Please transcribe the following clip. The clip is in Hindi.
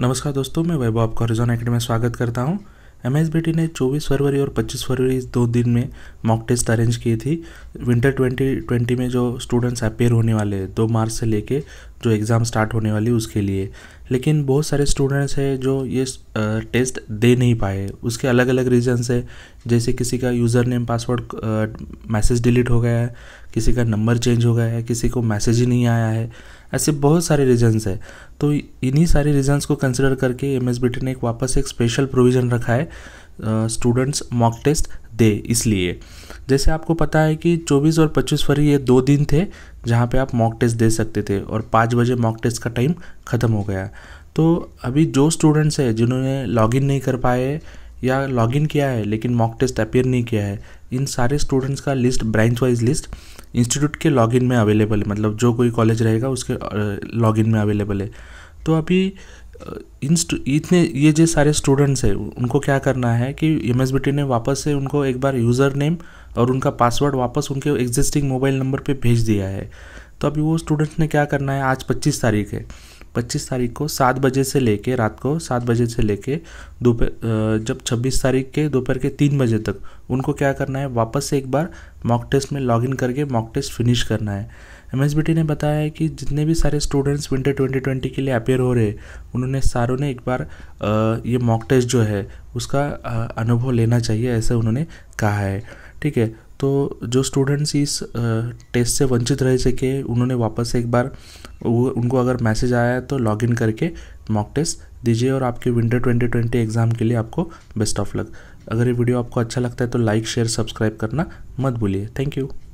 नमस्कार दोस्तों मैं वैभव आपका रिजॉन एकेडमी में स्वागत करता हूं एम एस बी ने 24 फरवरी और 25 फरवरी दो दिन में मॉक टेस्ट अरेंज की थी विंटर 2020 में जो स्टूडेंट्स अपेयर होने वाले हैं दो मार्च से लेके जो एग्ज़ाम स्टार्ट होने वाली उसके लिए लेकिन बहुत सारे स्टूडेंट्स हैं जो ये टेस्ट दे नहीं पाए उसके अलग अलग रीजन्स है जैसे किसी का user name password message delete हो गया है किसी का नंबर चेंज हो गया है किसी को मैसेज ही नहीं आया है ऐसे बहुत सारे रीजन्स है तो इन्हीं सारे रीजन्स को कंसिडर करके एम एस बी टी ने एक वापस एक स्पेशल प्रोविज़न रखा है स्टूडेंट्स मॉक टेस्ट दे इसलिए जैसे आपको पता है कि 24 और 25 फरवरी ये दो दिन थे जहाँ पे आप मॉक टेस्ट दे सकते थे और पाँच बजे मॉक टेस्ट का टाइम ख़त्म हो गया तो अभी जो स्टूडेंट्स हैं जिन्होंने लॉगिन नहीं कर पाए या लॉगिन किया है लेकिन मॉक टेस्ट अपेयर नहीं किया है इन सारे स्टूडेंट्स का list branch wise list institute के लॉगिन में अवेलेबल है मतलब जो कोई कॉलेज रहेगा उसके लॉगिन में अवेलेबल है तो अभी इन इतने ये जो सारे स्टूडेंट्स हैं उनको क्या करना है कि एम ने वापस से उनको एक बार यूज़र नेम और उनका पासवर्ड वापस उनके एग्जिस्टिंग मोबाइल नंबर पर भेज दिया है तो अभी वो स्टूडेंट्स ने क्या करना है आज पच्चीस तारीख है पच्चीस तारीख को सात बजे से लेके रात को सात बजे से लेके दोपहर जब छब्बीस तारीख के दोपहर के तीन बजे तक उनको क्या करना है वापस से एक बार मॉक टेस्ट में लॉगिन करके मॉक टेस्ट फिनिश करना है एम एस ने बताया है कि जितने भी सारे स्टूडेंट्स विंटर 2020 के लिए अपेयर हो रहे उन्होंने सारों ने एक बार ये मॉक टेस्ट जो है उसका अनुभव लेना चाहिए ऐसे उन्होंने कहा है ठीक है तो जो स्टूडेंट्स इस टेस्ट से वंचित रह सके उन्होंने वापस एक बार वो उनको अगर मैसेज आया है तो लॉगिन करके मॉक टेस्ट दीजिए और आपके विंटर 2020 एग्ज़ाम के लिए आपको बेस्ट ऑफ लक अगर ये वीडियो आपको अच्छा लगता है तो लाइक शेयर सब्सक्राइब करना मत भूलिए थैंक यू